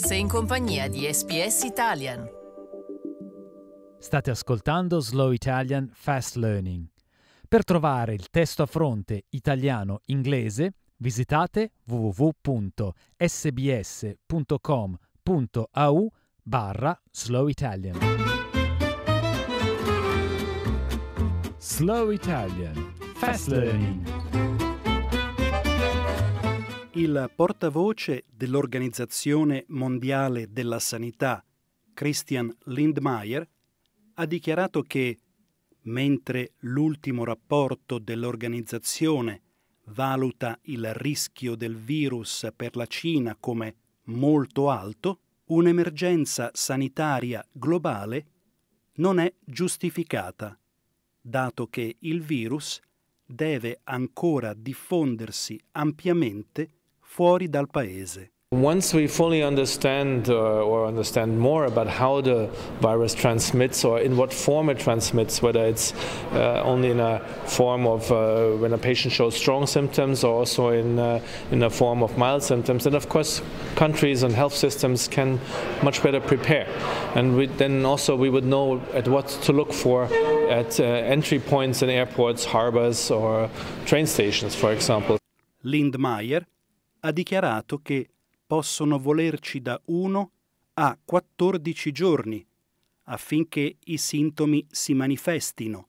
Sei in compagnia di SPS Italian. State ascoltando Slow Italian Fast Learning. Per trovare il testo a fronte italiano-inglese visitate www.sbs.com.au barra Slow Italian. Slow Italian Fast Learning. Il portavoce dell'Organizzazione Mondiale della Sanità, Christian Lindmeier, ha dichiarato che, mentre l'ultimo rapporto dell'organizzazione valuta il rischio del virus per la Cina come molto alto, un'emergenza sanitaria globale non è giustificata, dato che il virus deve ancora diffondersi ampiamente fuori dal paese. Once we fully understand uh, or understand more about how the virus transmits or in what form it transmits, whether it's uh, only in a form of uh, when a patient shows strong symptoms or also in, uh, in a form of mild symptoms, then of course countries and health systems can much better prepare. And we, then also we would know at what to look for at uh, entry points in airports, harbors or train stations, for example. Lindmeier ha dichiarato che possono volerci da 1 a 14 giorni affinché i sintomi si manifestino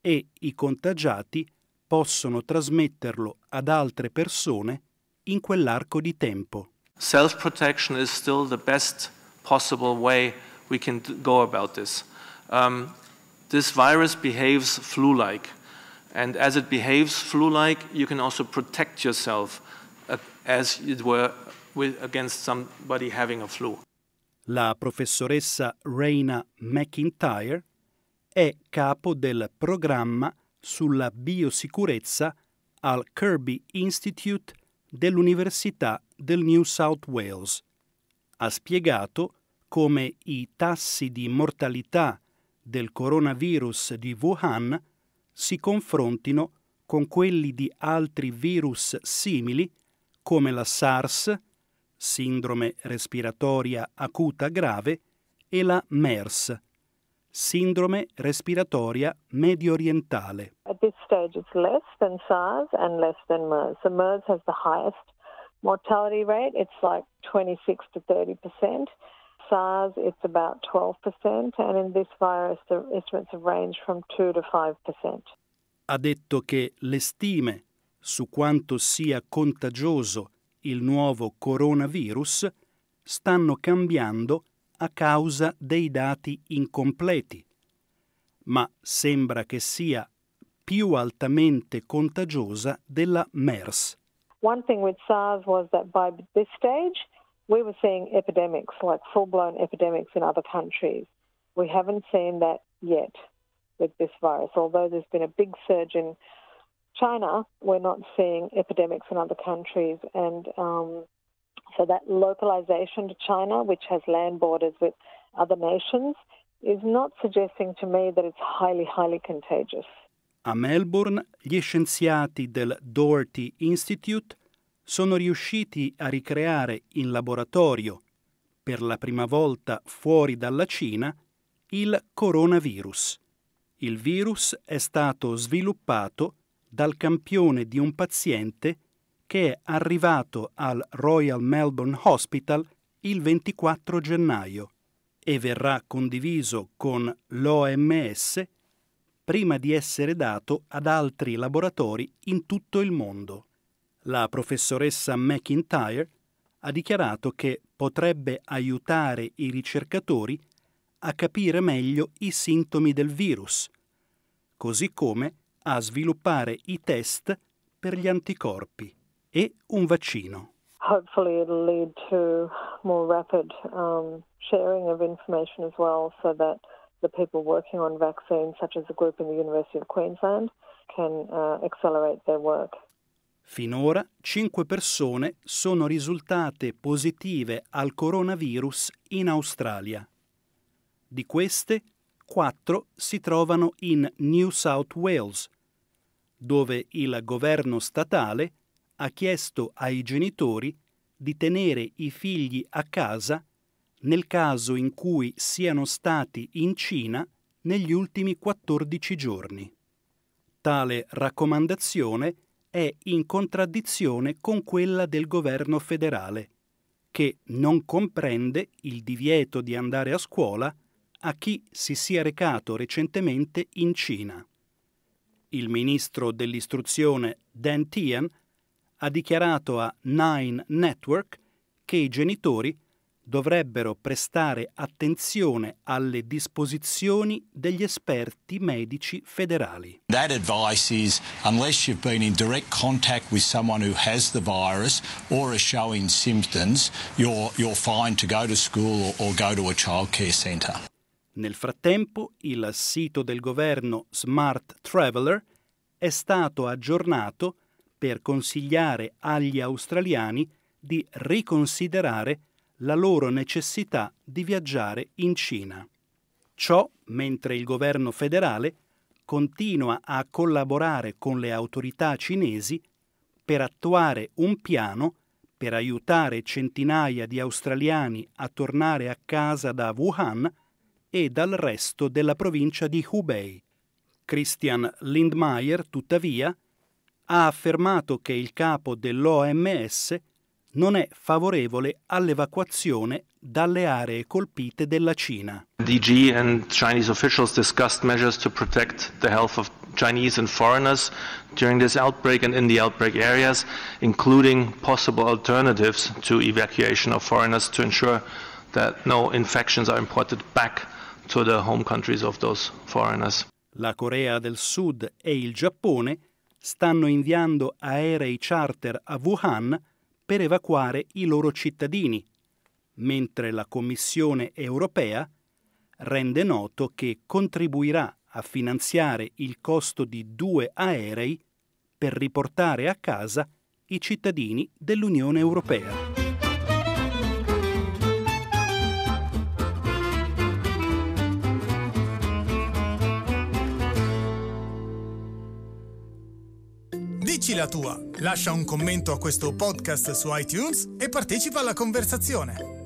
e i contagiati possono trasmetterlo ad altre persone in quell'arco di tempo. Self-protection is still the best possible way we can go about this. Um, this virus behaves flu-like and as it behaves flu-like you can also protect yourself Uh, as it were with, against somebody having a flu. La professoressa Raina McIntyre è capo del programma sulla biosicurezza al Kirby Institute dell'Università del New South Wales. Ha spiegato come i tassi di mortalità del coronavirus di Wuhan si confrontino con quelli di altri virus simili come la SARS, sindrome respiratoria acuta grave, e la MERS, sindrome respiratoria medio orientale. At this stage it's less than SARS and less than MERS. So MERS has the highest mortality rate, it's like 26 to 30%. SARS, it's about 12%, and in this virus the estimates range from 2 to 5%. Ha detto che le stime su quanto sia contagioso il nuovo coronavirus stanno cambiando a causa dei dati incompleti, ma sembra che sia più altamente contagiosa della MERS. One thing with SARS was that by this stage we were seeing epidemics, like full-blown epidemics in other countries. We haven't seen that yet with this virus, although there's been a big surge in China, we're not seeing epidemics in other countries. And um, so that localization to China, which has land borders with other nations, is not suggesting to me that it's highly, highly contagious. A Melbourne, gli scienziati del Doherty Institute sono riusciti a ricreare in laboratorio, per la prima volta fuori dalla Cina, il coronavirus. Il virus è stato sviluppato dal campione di un paziente che è arrivato al Royal Melbourne Hospital il 24 gennaio e verrà condiviso con l'OMS prima di essere dato ad altri laboratori in tutto il mondo. La professoressa McIntyre ha dichiarato che potrebbe aiutare i ricercatori a capire meglio i sintomi del virus, così come a sviluppare i test per gli anticorpi e un vaccino. Hopefully it'll lead to more rapid um, sharing of information as well so that the people working on vaccines, such as a group in the University of Queensland, can uh, accelerate their work. Finora cinque persone sono risultate positive al coronavirus in Australia. Di queste quattro si trovano in New South Wales, dove il governo statale ha chiesto ai genitori di tenere i figli a casa nel caso in cui siano stati in Cina negli ultimi 14 giorni. Tale raccomandazione è in contraddizione con quella del governo federale, che non comprende il divieto di andare a scuola a chi si sia recato recentemente in Cina. Il ministro dell'istruzione Dan Tian ha dichiarato a Nine Network che i genitori dovrebbero prestare attenzione alle disposizioni degli esperti medici federali. That advice is unless you've been in direct contact with someone who has the virus or is showing symptoms, you're, you're fine to go to school or, or go to a childcare centre. Nel frattempo il sito del governo Smart Traveler è stato aggiornato per consigliare agli australiani di riconsiderare la loro necessità di viaggiare in Cina. Ciò mentre il governo federale continua a collaborare con le autorità cinesi per attuare un piano per aiutare centinaia di australiani a tornare a casa da Wuhan e dal resto della provincia di Hubei. Christian Lindmeier, tuttavia, ha affermato che il capo dell'OMS non è favorevole all'evacuazione dalle aree colpite della Cina. DG and Chinese officials discussed measures to protect the health of Chinese and foreigners during this outbreak and in the outbreak areas, including possible alternatives to evacuation of foreigners to ensure that no infections are imported back to the home countries of those foreigners. La Corea del Sud e il Giappone stanno inviando aerei charter a Wuhan per evacuare i loro cittadini, mentre la Commissione europea rende noto che contribuirà a finanziare il costo di due aerei per riportare a casa i cittadini dell'Unione Europea. Dici la tua, lascia un commento a questo podcast su iTunes e partecipa alla conversazione.